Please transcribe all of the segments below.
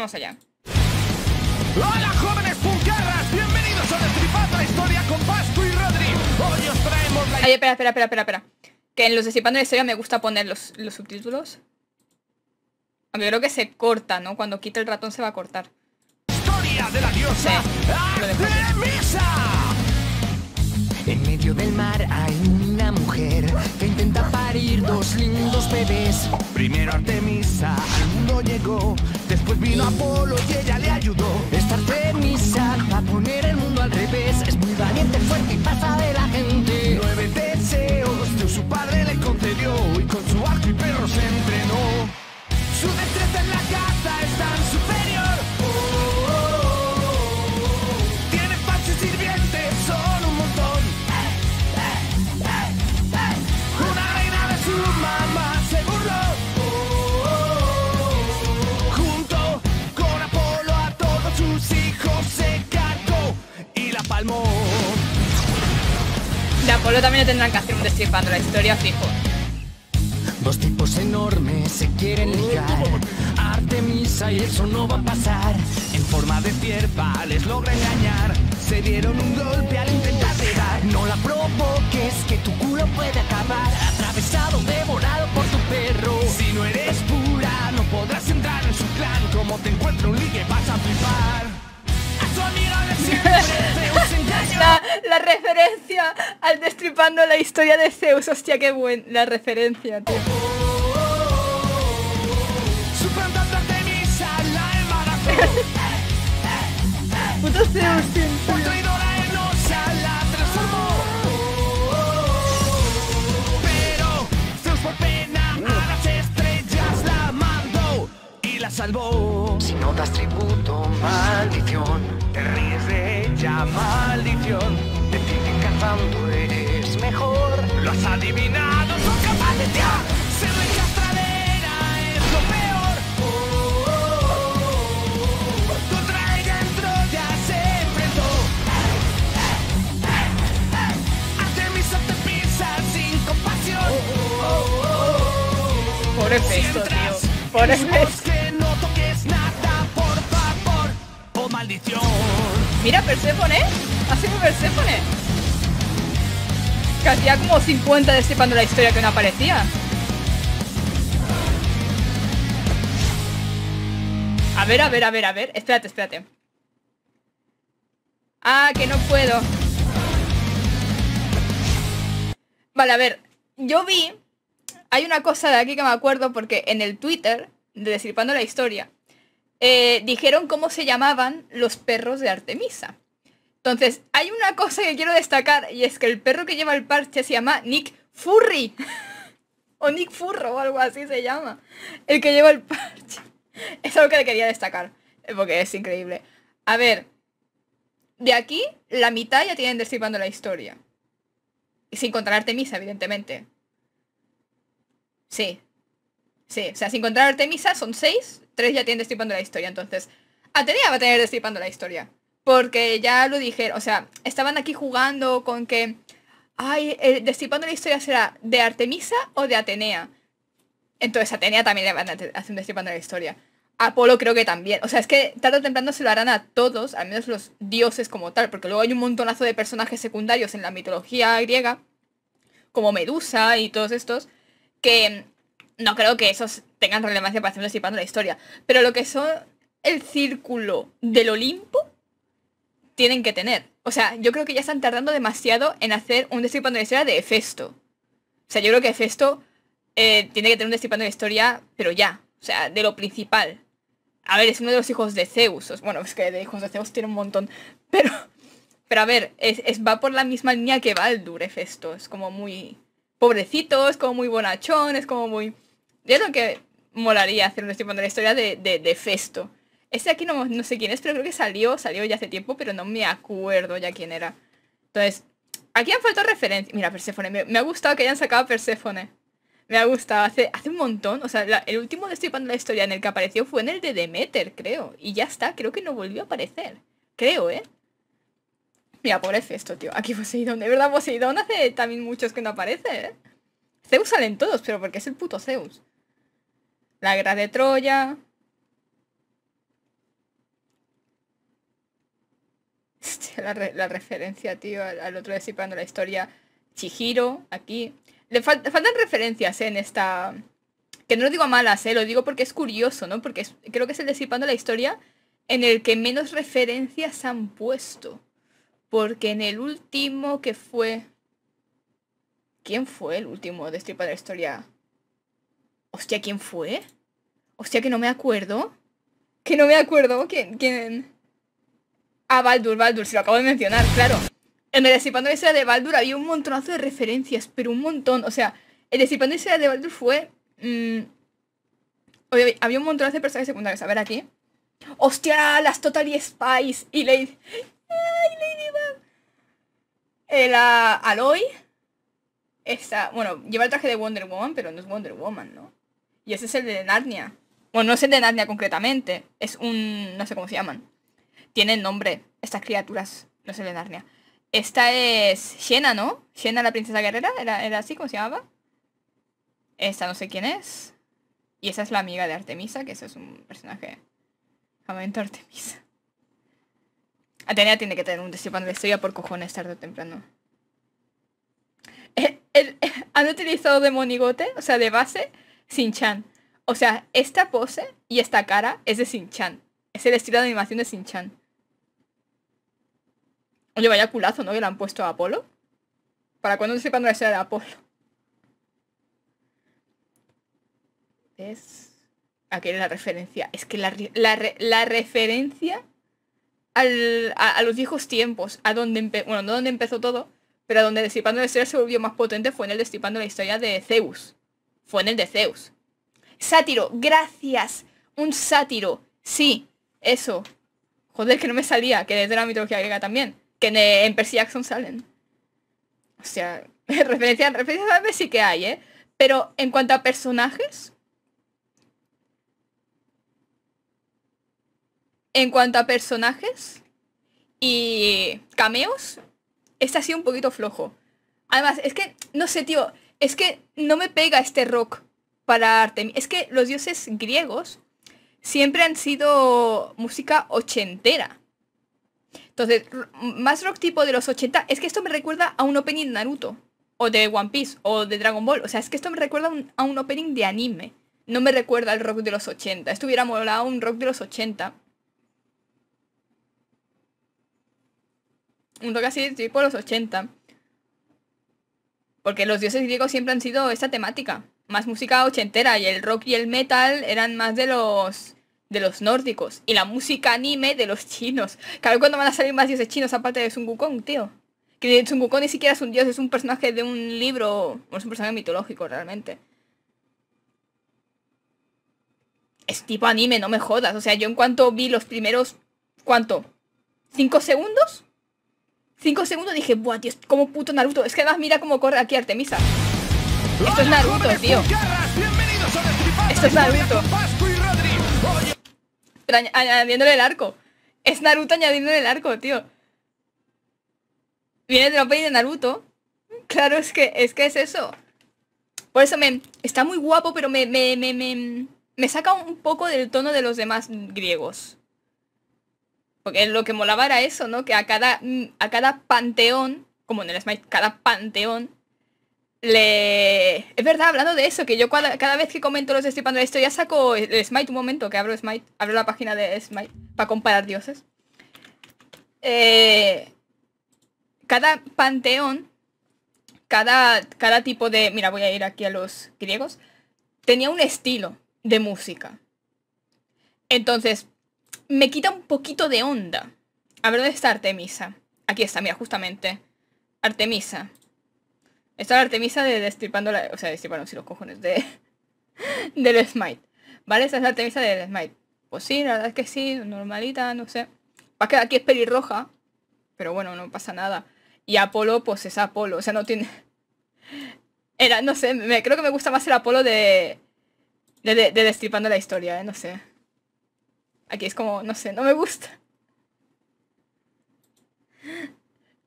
Vamos allá. ¡Hola, jóvenes puncarras! Bienvenidos a Destripando la Historia con Pascu y Rodri. Hoy os traemos la... Ay, espera, espera, espera, espera. Que en los Destripando la Historia me gusta poner los, los subtítulos. A yo creo que se corta, ¿no? Cuando quita el ratón se va a cortar. Historia de la diosa Artemisa. En medio del mar hay una mujer que intenta dos lindos bebés. Primero Artemisa al mundo llegó, después vino Apolo y ella le ayudó. tendrán que hacer un destripando la historia fijo. Dos tipos enormes se quieren ligar. Artemisa y eso no va a pasar. En forma de cierva les logra engañar. Se dieron un golpe al intentar llegar. No la provoques que tu culo puede acabar. Atravesado, devorado por tu perro. Si no eres pura, no podrás entrar en su clan. Como te encuentro un ligue, vas a flipar. A su siempre, La referencia al destripando la historia de Zeus, hostia que buena la referencia, tío Su de de alma la embarazó Puto Zeus, tiempo Por la transformó Pero Zeus por pena a las estrellas la mandó y la salvó Si no das tributo, maldición, te rindes ya maldición. te que cazando eres mejor. Lo has adivinado, son capacidad. de ti. Ser castradera es lo peor. Oh, oh, Contra Troya se enfrentó. Hace mis te sin compasión. Por efecto, tío. Por efecto. Mira Persephone, así sido Persephone. Que hacía como 50 Destipando la historia que no aparecía. A ver, a ver, a ver, a ver. Espérate, espérate. Ah, que no puedo. Vale, a ver. Yo vi... Hay una cosa de aquí que me acuerdo porque en el Twitter de descifrando la Historia eh, dijeron cómo se llamaban los perros de Artemisa. Entonces, hay una cosa que quiero destacar y es que el perro que lleva el parche se llama Nick Furry. o Nick Furro o algo así se llama. El que lleva el parche. Es algo que le quería destacar. Eh, porque es increíble. A ver. De aquí, la mitad ya tienen destripando la historia. Y sin contar Artemisa, evidentemente. Sí, Sí, o sea, si encontrar Artemisa son seis, tres ya tienen destripando la historia, entonces Atenea va a tener destripando la historia. Porque ya lo dijeron, o sea, estaban aquí jugando con que, ay, el destripando la historia será de Artemisa o de Atenea. Entonces Atenea también le van a hacer un destripando la historia. Apolo creo que también. O sea, es que tarde o temprano se lo harán a todos, al menos los dioses como tal, porque luego hay un montonazo de personajes secundarios en la mitología griega, como Medusa y todos estos, que no creo que esos tengan relevancia para un destripando la historia. Pero lo que son el círculo del Olimpo, tienen que tener. O sea, yo creo que ya están tardando demasiado en hacer un destripando la historia de Hefesto. O sea, yo creo que Hefesto eh, tiene que tener un destripando la historia, pero ya. O sea, de lo principal. A ver, es uno de los hijos de Zeus. Bueno, es que de hijos de Zeus tiene un montón. Pero, pero a ver, es, va por la misma línea que Baldur, Hefesto. Es como muy pobrecito, es como muy bonachón, es como muy... Yo lo que molaría hacer un tipo de la historia de, de, de Festo. Este aquí no, sé quién es, pero creo que salió, salió ya hace tiempo, pero no me acuerdo ya quién era. Entonces, aquí han faltado referencias. Mira, Persephone, me, ha gustado que hayan sacado a Persephone. Me ha gustado, hace, hace un montón. O sea, el último de la historia en el que apareció fue en el de Demeter, creo. Y ya está, creo que no volvió a aparecer. Creo, ¿eh? Mira, pobre Festo, tío. Aquí Poseidón, de verdad, Poseidón hace también muchos que no aparece, ¿eh? Zeus salen todos, pero porque es el puto Zeus. La Guerra de Troya. La, referencia, tío, al, otro desipando la historia. Chihiro, aquí. Le faltan referencias eh, en esta... Que no lo digo a malas, eh, lo digo porque es curioso, ¿no? Porque creo que es el desipando la historia en el que menos referencias han puesto. Porque en el último que fue... ¿Quién fue el último de de la Historia? Hostia, ¿quién fue? Hostia, que no me acuerdo. Que no me acuerdo. ¿Quién? ¿Quién? Ah, Baldur, Baldur, se lo acabo de mencionar, claro. En el y Sera de Baldur había un montonazo de referencias, pero un montón. O sea, el y Sera de Baldur fue... Mm, había un montonazo de personajes secundarios. A ver aquí. ¡Hostia! Las Totally Spice y Lady... ¡Ay, Lady Bob El ah, Aloy. Esta... Bueno, lleva el traje de Wonder Woman, pero no es Wonder Woman, ¿no? Y ese es el de Narnia. Bueno, no es el de Narnia concretamente. Es un... no sé cómo se llaman. Tienen nombre estas criaturas. No es el de Narnia. Esta es Xena, ¿no? Xena la princesa guerrera. ¿Era, así como se llamaba? Esta no sé quién es. Y esa es la amiga de Artemisa, que eso es un personaje... Jamento Artemisa. Atenea tiene que tener un destino de historia por cojones tarde o temprano. Eh, ¿El, eh, han utilizado de monigote? O sea, de base sin-chan. O sea, esta pose y esta cara es de Sin-chan. Es el estilo de animación de Sin-chan. Oye, vaya culazo, ¿no? Que le han puesto a Apolo. Para cuando se la historia de Apolo. Es, Aquí era la referencia. Es que la, referencia a, los viejos tiempos, a donde bueno, no donde empezó todo, pero a donde Destipando la historia se volvió más potente fue en el Destipando la historia de Zeus fue en el de Zeus. Sátiro, gracias. Un sátiro. Sí, eso. Joder, que no me salía, que desde la mitología griega también. Que en, eh, Percy Jackson salen. O sea, referencias, referencias a sí que hay, ¿eh? Pero en cuanto a personajes... En cuanto a personajes y cameos, este ha sido un poquito flojo. Además, es que, no sé, tío, es que no me pega este rock para Artemis. Es que los dioses griegos siempre han sido música ochentera. Entonces, más rock tipo de los 80, es que esto me recuerda a un opening de Naruto, o de One Piece, o de Dragon Ball. O sea, es que esto me recuerda a un, opening de anime. No me recuerda al rock de los 80. Esto hubiera molado un rock de los 80. Un rock así tipo los 80. Porque los dioses griegos siempre han sido esta temática. Más música ochentera y el rock y el metal eran más de los de los nórdicos. Y la música anime de los chinos. Claro, cuando van a salir más dioses chinos aparte de Sun Wukong, tío? Que Sun Wukong ni siquiera es un dios, es un personaje de un libro. O es un personaje mitológico realmente. Es tipo anime, no me jodas. O sea, yo en cuanto vi los primeros... ¿Cuánto? ¿Cinco segundos? 5 segundos dije, buah, tío, es como puto Naruto. Es que además mira cómo corre aquí Artemisa. Esto es Naruto, tío. Esto es Naruto. Pero añadiéndole el arco. Es Naruto añadiéndole el arco, tío. Viene de la peli de Naruto. Claro, es que es que es eso. Por eso me está muy guapo, pero me, me saca un poco del tono de los demás griegos. Porque lo que molaba era eso, ¿no? Que a cada, a cada panteón, como en el Smite, cada panteón le... Es verdad, hablando de eso, que yo cada, vez que comento los destripando de esto, ya saco el Smite un momento, que abro Smite, abro la página de Smite para comparar dioses. Eh, cada panteón, cada, cada tipo de... Mira, voy a ir aquí a los griegos. Tenía un estilo de música. Entonces, me quita un poquito de onda. A ver, ¿dónde está Artemisa? Aquí está, mira, justamente. Artemisa. Está la Artemisa de destripando la... O sea, destripando, si los cojones. De... del Smite. ¿Vale? Esa es la Artemisa del Smite. Pues sí, la verdad es que sí. Normalita, no sé. Va a quedar aquí es pelirroja. Pero bueno, no pasa nada. Y Apolo, pues es Apolo. O sea, no tiene... Era, no sé, me, creo que me gusta más el Apolo de... De, de, de destripando la historia, ¿eh? No sé. Aquí es como, no sé, no me gusta.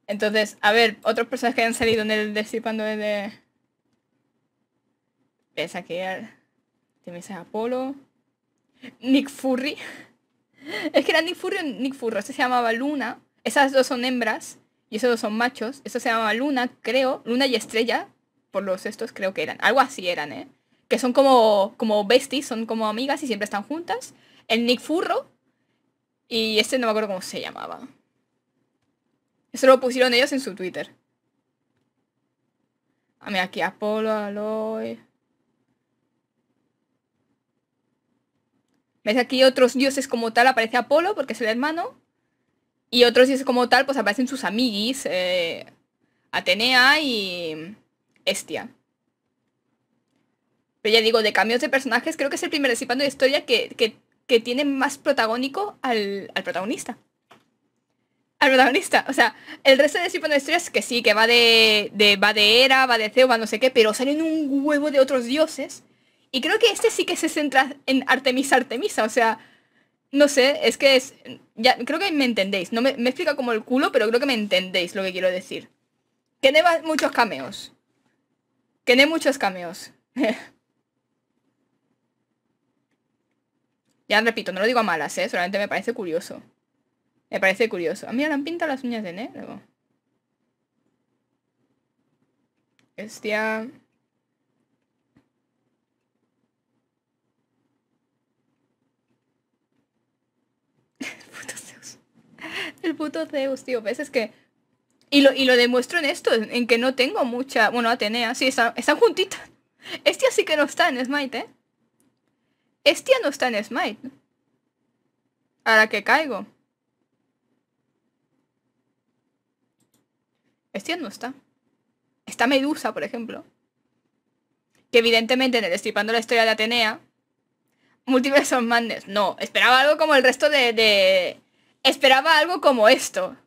Entonces, a ver, otras personas que han salido en el desipando de... Ves que al... Tienes a Apolo. Nick Furry. es que era Nick Furry o Nick Furro. Este se llamaba Luna. Esas dos son hembras. Y esos dos son machos. Esto se llamaba Luna, creo. Luna y Estrella. Por los estos creo que eran. Algo así eran, ¿eh? Que son como, como besties. Son como amigas y siempre están juntas el Nick Furro y este no me acuerdo cómo se llamaba. Eso lo pusieron ellos en su Twitter. Ah, A mí aquí Apolo, Aloy. ¿Ves aquí otros dioses como tal? Aparece Apolo porque es el hermano. Y otros dioses como tal, pues aparecen sus amiguis. Eh, Atenea y Estia. Pero ya digo, de cambios de personajes, creo que es el primer de historia que que tiene más protagónico al, protagonista. Al protagonista. O sea, el resto de tipo de historias que sí, que va de, va de Era, va de Zeus, va no sé qué, pero salen un huevo de otros dioses. Y creo que este sí que se centra en Artemisa Artemisa. O sea, no sé, es que es. Ya, creo que me entendéis. No me, explica como el culo, pero creo que me entendéis lo que quiero decir. Tiene muchos cameos. Tiene muchos cameos. Ya repito, no lo digo a malas, ¿eh? Solamente me parece curioso. Me parece curioso. Ah, a mí le han pintado las uñas de negro. Hostia... El puto Zeus. El puto Zeus, tío. ¿Ves? Pues es que... Y lo, y lo demuestro en esto, en que no tengo mucha... Bueno, Atenea, sí, están, están juntitas. Este sí que no está en Smite, ¿eh? Estia no está en Smite. Ahora que caigo. Este no está. Está Medusa, por ejemplo. Que evidentemente en el Estripando la Historia de Atenea. son Madness. No, esperaba algo como el resto de, Esperaba algo como esto.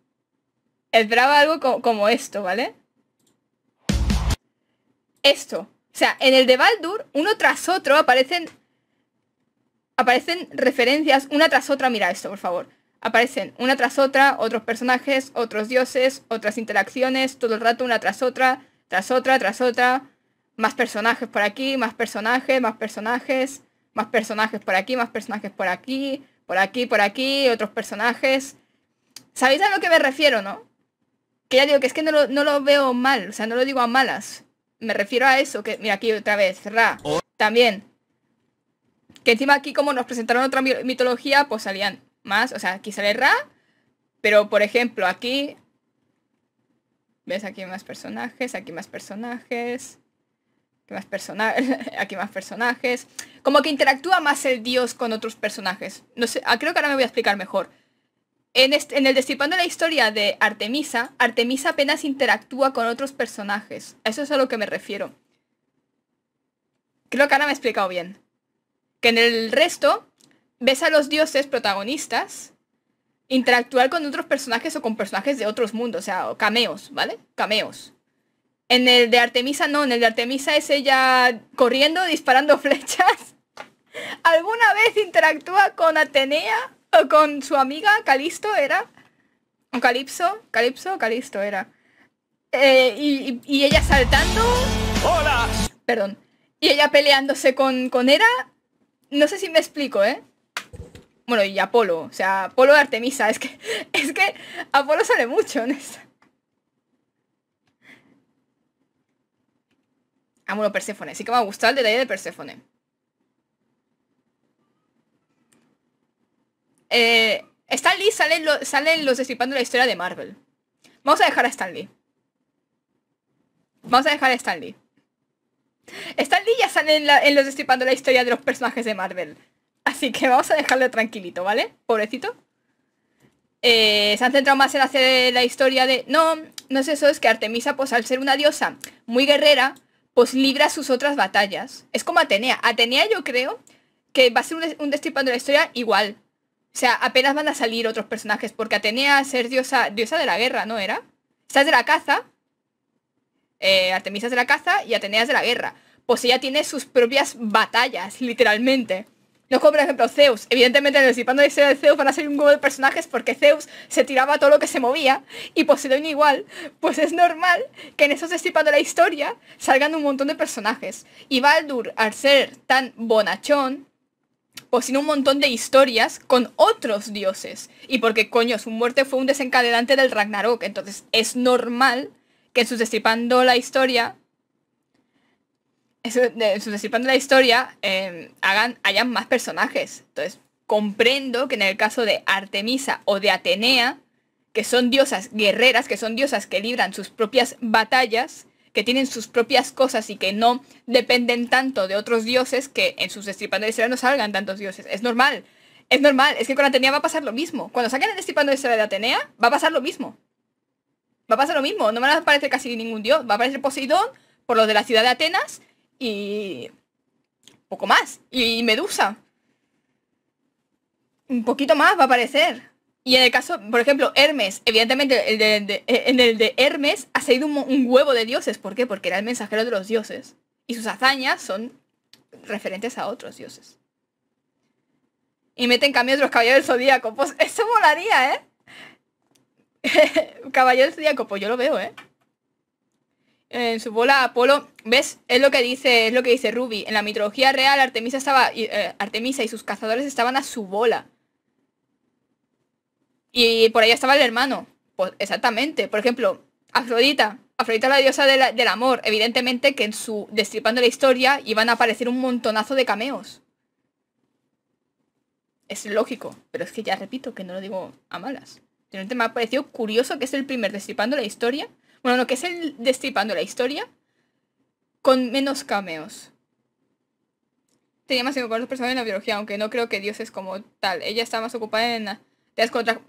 Esperaba algo como esto, ¿vale? Esto. O sea, en el de Baldur, uno tras otro aparecen aparecen referencias una tras otra, mira esto, por favor. Aparecen una tras otra, otros personajes, otros dioses, otras interacciones, todo el rato una tras otra, tras otra, tras otra. Más personajes por aquí, más personajes, más personajes, más personajes por aquí, más personajes por aquí, por aquí, por aquí, otros personajes. ¿Sabéis a lo que me refiero, no? Que ya digo que es que no lo, no lo veo mal, o sea, no lo digo a malas. Me refiero a eso, que mira aquí otra vez, Ra. Oh. También, que encima aquí como nos presentaron otra mitología, pues salían más. O sea, aquí sale Ra, pero por ejemplo aquí... ¿Ves? Aquí más personajes, aquí más personajes. Aquí más, personajes, aquí más personajes. Como que interactúa más el dios con otros personajes. No sé, ah, creo que ahora me voy a explicar mejor. En, en el Destripando la historia de Artemisa, Artemisa apenas interactúa con otros personajes. Eso es a lo que me refiero. Creo que ahora me he explicado bien. Que en el resto ves a los dioses protagonistas interactuar con otros personajes o con personajes de otros mundos, o sea, cameos, ¿vale? Cameos. En el de Artemisa no, en el de Artemisa es ella corriendo, disparando flechas. ¿Alguna vez interactúa con Atenea o con su amiga Calisto era? ¿O Calipso? ¿Calipso Calisto era? Eh, y, ella saltando. ¡Hola! Perdón. Y ella peleándose con, con no sé si me explico, ¿eh? Bueno, y Apolo, o sea, Apolo de Artemisa, es que, es que Apolo sale mucho en esta. Amo ah, Perséfone, así que me ha gustado el detalle de Perséfone. Eh, Stan Lee sale, los destripando la historia de Marvel. Vamos a dejar a Stan Vamos a dejar a Stan están Lee en, los Destripando la Historia de los personajes de Marvel. Así que vamos a dejarlo tranquilito, ¿vale? Pobrecito. Eh, se han centrado más en hacer la historia de... No, no es eso, es que Artemisa, pues al ser una diosa muy guerrera, pues libra sus otras batallas. Es como Atenea. Atenea yo creo que va a ser un, un destripando la historia igual. O sea, apenas van a salir otros personajes, porque Atenea ser diosa, diosa de la guerra, ¿no era? Estás de la caza, eh, Artemisas de la caza y Ateneas de la guerra. Pues ella tiene sus propias batallas, literalmente. No como por ejemplo Zeus. Evidentemente en el Zipando de Zeus van a ser un grupo de personajes porque Zeus se tiraba todo lo que se movía y Poseidón pues, igual. Pues es normal que en esos estipados de la historia salgan un montón de personajes. Y Baldur, al ser tan bonachón, pues tiene un montón de historias con otros dioses. Y porque coño, su muerte fue un desencadenante del Ragnarok. Entonces es normal que en la historia, subestimando la historia, em, hagan, hayan más personajes. Entonces, comprendo que en el caso de Artemisa o de Atenea, que son diosas guerreras, que son diosas que libran sus propias batallas, que tienen sus propias cosas y que no dependen tanto de otros dioses, que en sus Destripando de Historia no salgan tantos dioses. Es normal, es normal, es que con Atenea va a pasar lo mismo. Cuando saquen el Destripando la Historia de Atenea, va a pasar lo mismo va a pasar lo mismo. No van a aparecer casi ningún dios. Va a aparecer Poseidón por los de la ciudad de Atenas y poco más. Y Medusa. Un poquito más va a aparecer. Y en el caso, por ejemplo, Hermes, evidentemente en el de Hermes ha salido un, huevo de dioses. ¿Por qué? Porque era el mensajero de los dioses. Y sus hazañas son referentes a otros dioses. Y meten en cambio los caballeros del zodíaco. Pues eso molaría, ¿eh? Caballero Zodíaco, pues yo lo veo, ¿eh? En su bola Apolo, ¿ves? Es lo que dice, es lo que dice Ruby. En la mitología real, Artemisa estaba. Eh, Artemisa y sus cazadores estaban a su bola. Y por ahí estaba el hermano. Pues exactamente. Por ejemplo, Afrodita. Afrodita la diosa del amor. Evidentemente que en su. Destripando la historia iban a aparecer un montonazo de cameos. Es lógico, pero es que ya repito que no lo digo a malas. Me ha parecido curioso que es el primer Destripando la Historia. Bueno, no, que es el Destripando la Historia con menos cameos. Tenía más importantes en la biología, aunque no creo que dioses como tal. Ella está más ocupada en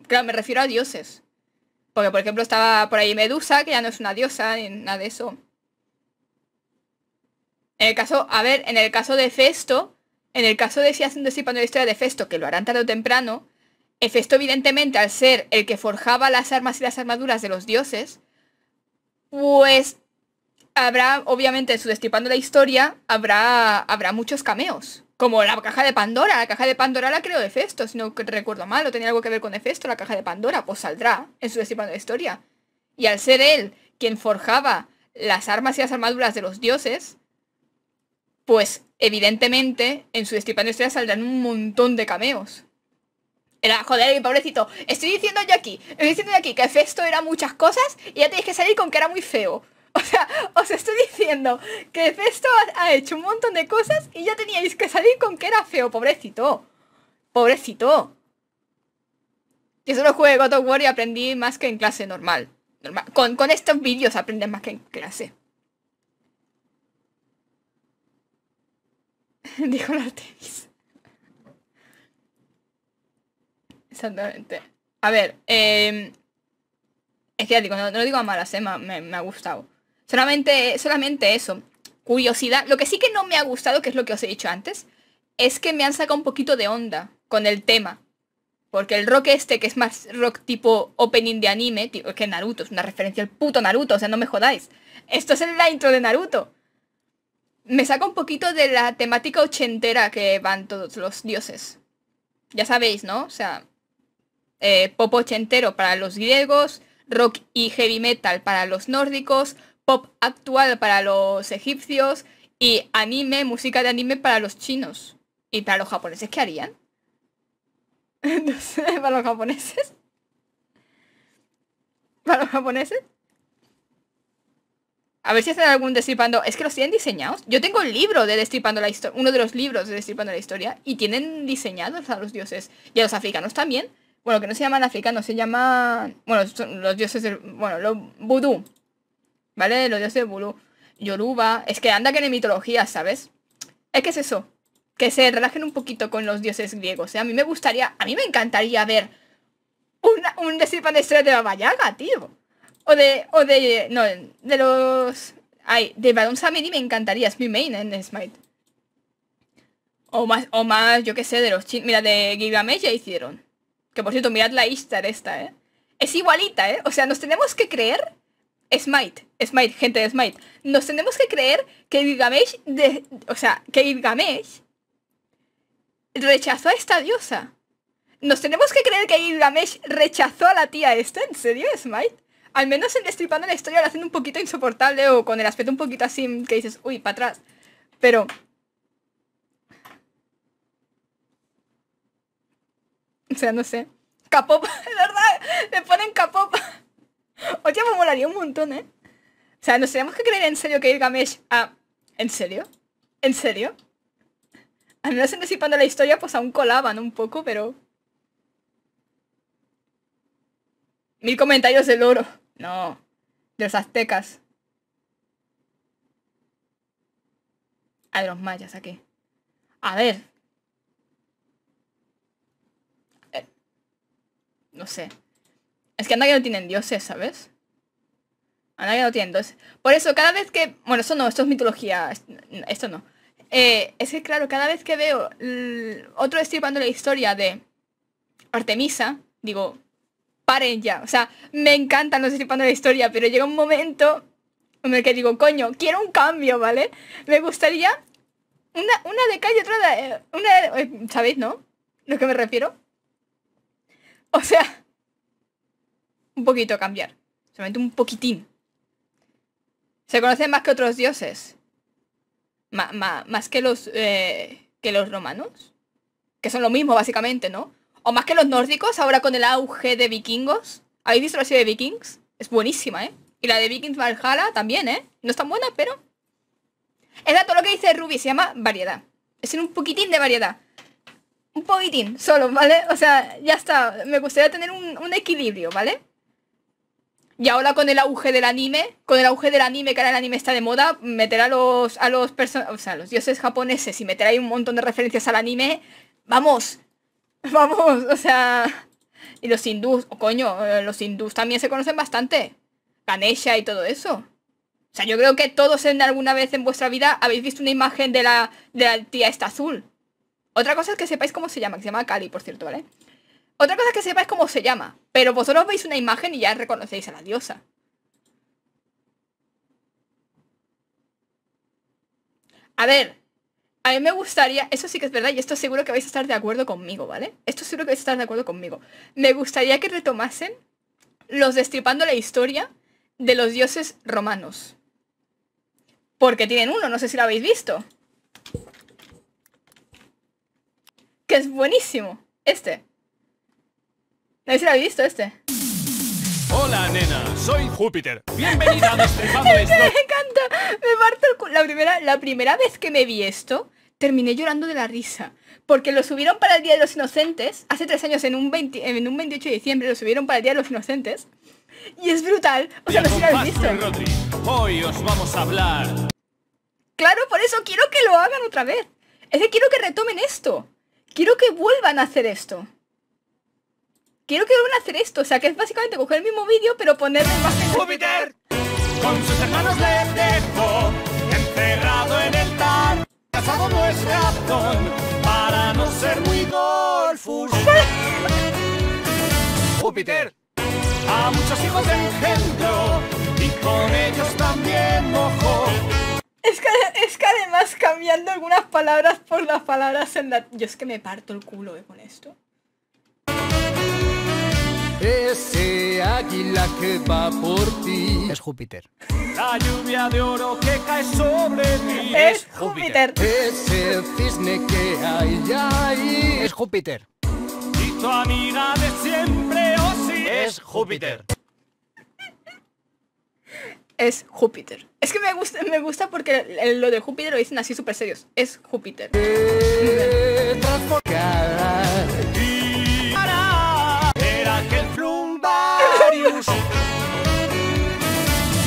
Claro, me refiero a dioses. Porque, por ejemplo, estaba por ahí Medusa, que ya no es una diosa, ni nada de eso. En el caso, a ver, en el caso de Festo, en el caso de si hacen destripando la historia de Festo, que lo harán tarde o temprano, Efesto, evidentemente, al ser el que forjaba las armas y las armaduras de los dioses, pues habrá, obviamente, en su destripando la historia, habrá, habrá muchos cameos. Como la caja de Pandora. La caja de Pandora la creó Hefesto, si no recuerdo mal, o tenía algo que ver con Hefesto, la caja de Pandora, pues saldrá en su destripando la historia. Y al ser él quien forjaba las armas y las armaduras de los dioses, pues evidentemente en su destripando la historia saldrán un montón de cameos. Era, joder, pobrecito. Estoy diciendo yo aquí, estoy diciendo yo aquí que Festo era muchas cosas y ya tenéis que salir con que era muy feo. O sea, os estoy diciendo que Festo ha hecho un montón de cosas y ya teníais que salir con que era feo, pobrecito. Pobrecito. Yo solo jugué God of War y aprendí más que en clase normal. Con, con estos vídeos aprendes más que en clase. Dijo la Artemis. Exactamente. A ver, em, es que ya digo, no, lo digo a malas, eh, me, ha gustado. Solamente, solamente eso. Curiosidad. Lo que sí que no me ha gustado, que es lo que os he dicho antes, es que me han sacado un poquito de onda con el tema. Porque el rock este, que es más rock tipo opening de anime, tipo, es que Naruto es una referencia al puto Naruto, o sea, no me jodáis. Esto es el la intro de Naruto. Me saca un poquito de la temática ochentera que van todos los dioses. Ya sabéis, ¿no? O sea, eh, pop ochentero para los griegos, rock y heavy metal para los nórdicos, pop actual para los egipcios y anime, música de anime para los chinos. ¿Y para los japoneses qué harían? no sé, para los japoneses. Para los japoneses. A ver si hacen algún destripando. Es que los tienen diseñados. Yo tengo el libro de destripando la historia. Uno de los libros de destripando la historia. Y tienen diseñados a los dioses. Y a los africanos también bueno, que no se llaman africanos, se llaman, bueno, los dioses, del, bueno, los vudú, ¿vale? Los dioses vudú, Yoruba, es que anda que en mitología, ¿sabes? Es que es eso, que se relajen un poquito con los dioses griegos, ¿eh? A mí me gustaría, a mí me encantaría ver una, un Sir de estrella de Baba tío. O de, o de, no, de los... Ay, de Baron Samedi me encantaría, es mi main en Smite. O más, o más, yo qué sé, de los Mira, de Gilgamesh ya hicieron que por cierto, mirad la Ishtar esta, ¿eh? Es igualita, ¿eh? O sea, nos tenemos que creer... Smite, Smite, gente de Smite. Nos tenemos que creer que Gilgamesh... De, o sea, que Gilgamesh... Rechazó a esta diosa. Nos tenemos que creer que Gilgamesh rechazó a la tía esta. ¿En serio, Smite? Al menos en destripando la historia la hacen un poquito insoportable o con el aspecto un poquito así que dices, uy, para atrás. Pero O sea, no sé. Capopa, de verdad, le ponen capopa. Oye, me molaría un montón, ¿eh? O sea, nos tenemos que creer en serio que Gilgamesh... Ah, ¿en serio? ¿En serio? Al menos anticipando la historia, pues aún colaban un poco, pero... Mil comentarios del oro. No, de los aztecas. A los mayas, aquí. A ver, No sé. Es que anda que no tienen dioses, ¿sabes? Anda que no tienen dioses. Por eso, cada vez que... Bueno, eso no, esto es mitología. Esto no. Eh, es que, claro, cada vez que veo otro estirpando la historia de Artemisa, digo, paren ya. O sea, me encantan los estirpando la historia, pero llega un momento en el que digo, coño, quiero un cambio, ¿vale? Me gustaría una, una de calle, otra de... Eh, una de, eh, ¿Sabéis, no? Lo que me refiero. O sea, un poquito cambiar. Solamente un poquitín. Se conocen más que otros dioses. más que los, eh, que los romanos. Que son lo mismo, básicamente, ¿no? O más que los nórdicos, ahora con el auge de vikingos. ¿Habéis visto la serie de vikings? Es buenísima, ¿eh? Y la de Vikings Valhalla también, ¿eh? No es tan buena, pero... Es todo lo que dice Ruby, se llama variedad. Es un poquitín de variedad un poquitín solo, ¿vale? O sea, ya está. Me gustaría tener un, equilibrio, ¿vale? Y ahora con el auge del anime, con el auge del anime, que ahora el anime está de moda, meter a los, a los, o a los dioses japoneses y meter ahí un montón de referencias al anime, vamos, vamos, o sea... Y los hindús, o oh, coño, eh, los hindús también se conocen bastante. Ganesha y todo eso. O sea, yo creo que todos en alguna vez en vuestra vida habéis visto una imagen de la, de la tía esta azul. Otra cosa es que sepáis cómo se llama, que se llama Cali, por cierto, ¿vale? Otra cosa es que sepáis cómo se llama, pero vosotros veis una imagen y ya reconocéis a la diosa. A ver, a mí me gustaría, eso sí que es verdad, y esto seguro que vais a estar de acuerdo conmigo, ¿vale? Esto seguro que vais a estar de acuerdo conmigo. Me gustaría que retomasen los destripando la historia de los dioses romanos. Porque tienen uno, no sé si lo habéis visto es buenísimo. Este. ¿Nadie se lo visto este? Hola, nena, soy Júpiter. Bienvenida a Me encanta. Me parto el La primera, la primera vez que me vi esto, terminé llorando de la risa. Porque lo subieron para el Día de los Inocentes. Hace tres años, en un, en un 28 de diciembre, lo subieron para el Día de los Inocentes. Y es brutal. O sea, visto. Hoy os vamos a hablar. Claro, por eso quiero que lo hagan otra vez. Es que quiero que retomen esto quiero que vuelvan a hacer esto. Quiero que vuelvan a hacer esto. O sea, que es básicamente coger el mismo vídeo, pero ponerle más... ¡Júpiter! Con sus hermanos le dejó encerrado en el tar. Casado no es para no ser muy golfus. Júpiter, a muchos hijos engendró, y con ellos también mojó. Es que, además cambiando algunas palabras por las palabras en la... Yo es que me parto el culo eh, con esto. Ese águila que va por ti es Júpiter. La lluvia de oro que cae sobre ti es, Júpiter. Ese cisne que hay ahí es Júpiter. Y tu amiga de siempre, o oh, es Júpiter es Júpiter. Es que me gusta, me gusta porque lo de Júpiter lo dicen así súper serios. Es Júpiter.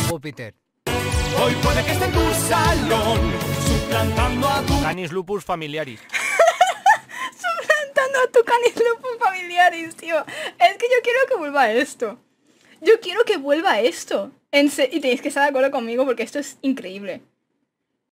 Júpiter. Hoy puede que esté en tu salón, suplantando a tu... Canis lupus familiaris. suplantando a tu canis lupus familiaris, tío. Es que yo quiero que vuelva esto. Yo quiero que vuelva esto. En y tenéis que estar de acuerdo conmigo porque esto es increíble.